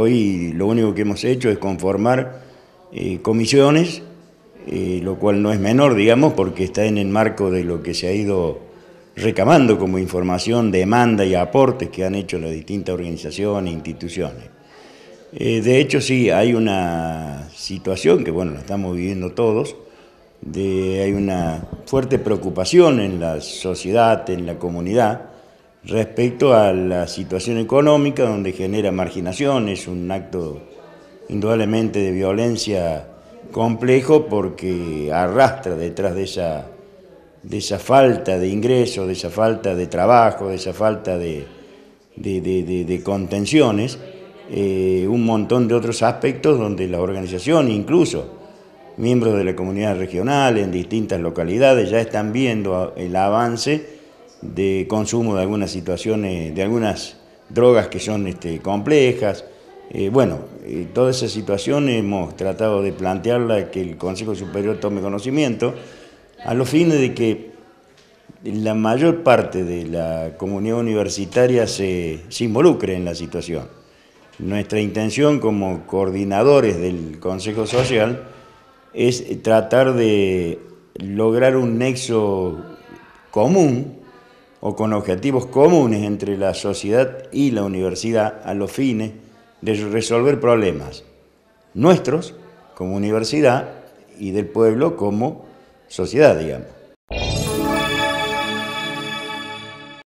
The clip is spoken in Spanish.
Hoy lo único que hemos hecho es conformar eh, comisiones, eh, lo cual no es menor, digamos, porque está en el marco de lo que se ha ido recamando como información, demanda y aportes que han hecho las distintas organizaciones e instituciones. Eh, de hecho, sí, hay una situación que, bueno, la estamos viviendo todos, hay una fuerte preocupación en la sociedad, en la comunidad, respecto a la situación económica donde genera marginación, es un acto indudablemente de violencia complejo porque arrastra detrás de esa, de esa falta de ingresos, de esa falta de trabajo, de esa falta de, de, contenciones, eh, un montón de otros aspectos donde la organización, incluso miembros de la comunidad regional en distintas localidades, ya están viendo el avance de consumo de algunas situaciones, de algunas drogas que son este, complejas. Eh, bueno, eh, toda esa situación hemos tratado de plantearla, que el Consejo Superior tome conocimiento, a los fines de que la mayor parte de la comunidad universitaria se involucre en la situación. Nuestra intención como coordinadores del Consejo Social es tratar de lograr un nexo común o con objetivos comunes entre la sociedad y la universidad a los fines de resolver problemas nuestros como universidad y del pueblo como sociedad, digamos.